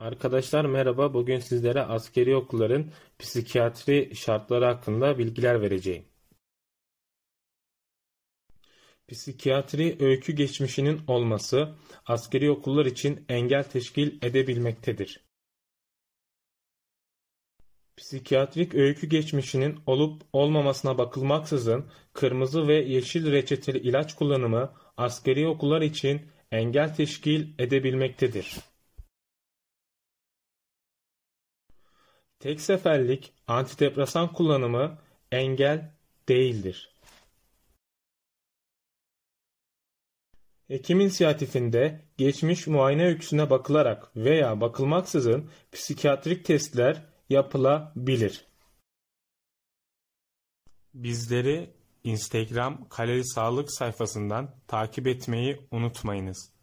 Arkadaşlar merhaba. Bugün sizlere askeri okulların psikiyatri şartları hakkında bilgiler vereceğim. Psikiyatri öykü geçmişinin olması askeri okullar için engel teşkil edebilmektedir. Psikiyatrik öykü geçmişinin olup olmamasına bakılmaksızın kırmızı ve yeşil reçeteli ilaç kullanımı askeri okullar için engel teşkil edebilmektedir. Tek seferlik antidepresan kullanımı engel değildir. Hekim siyatifinde geçmiş muayene öyküsüne bakılarak veya bakılmaksızın psikiyatrik testler yapılabilir. Bizleri Instagram Kaleri Sağlık sayfasından takip etmeyi unutmayınız.